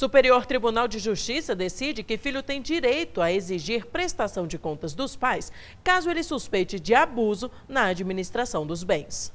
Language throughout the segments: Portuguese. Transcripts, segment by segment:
Superior Tribunal de Justiça decide que filho tem direito a exigir prestação de contas dos pais caso ele suspeite de abuso na administração dos bens.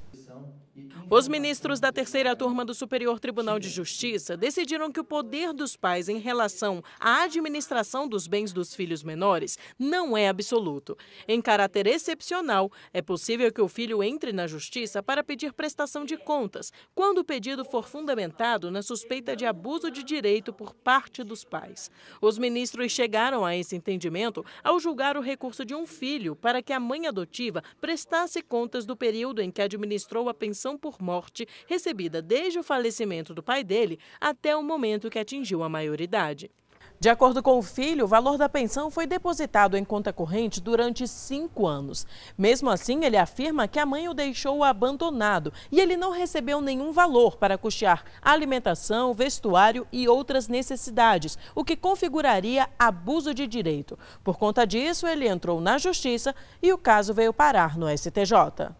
Os ministros da terceira turma do Superior Tribunal de Justiça decidiram que o poder dos pais em relação à administração dos bens dos filhos menores não é absoluto. Em caráter excepcional, é possível que o filho entre na justiça para pedir prestação de contas, quando o pedido for fundamentado na suspeita de abuso de direito por parte dos pais. Os ministros chegaram a esse entendimento ao julgar o recurso de um filho para que a mãe adotiva prestasse contas do período em que administrou a pensão por por morte recebida desde o falecimento do pai dele até o momento que atingiu a maioridade. De acordo com o filho, o valor da pensão foi depositado em conta corrente durante cinco anos. Mesmo assim, ele afirma que a mãe o deixou abandonado e ele não recebeu nenhum valor para custear alimentação, vestuário e outras necessidades, o que configuraria abuso de direito. Por conta disso, ele entrou na justiça e o caso veio parar no STJ.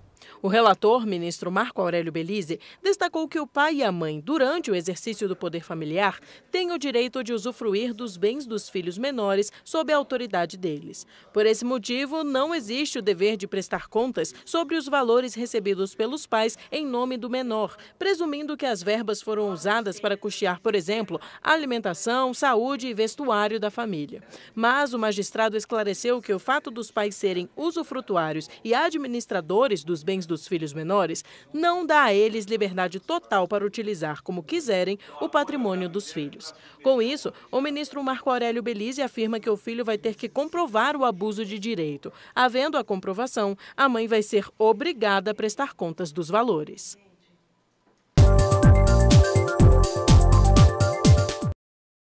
O relator, ministro Marco Aurélio Belize, destacou que o pai e a mãe, durante o exercício do poder familiar, têm o direito de usufruir dos bens dos filhos menores sob a autoridade deles. Por esse motivo, não existe o dever de prestar contas sobre os valores recebidos pelos pais em nome do menor, presumindo que as verbas foram usadas para custear, por exemplo, alimentação, saúde e vestuário da família. Mas o magistrado esclareceu que o fato dos pais serem usufrutuários e administradores dos bens do dos filhos menores não dá a eles liberdade total para utilizar como quiserem o patrimônio dos filhos. Com isso, o ministro Marco Aurélio Belize afirma que o filho vai ter que comprovar o abuso de direito. Havendo a comprovação, a mãe vai ser obrigada a prestar contas dos valores.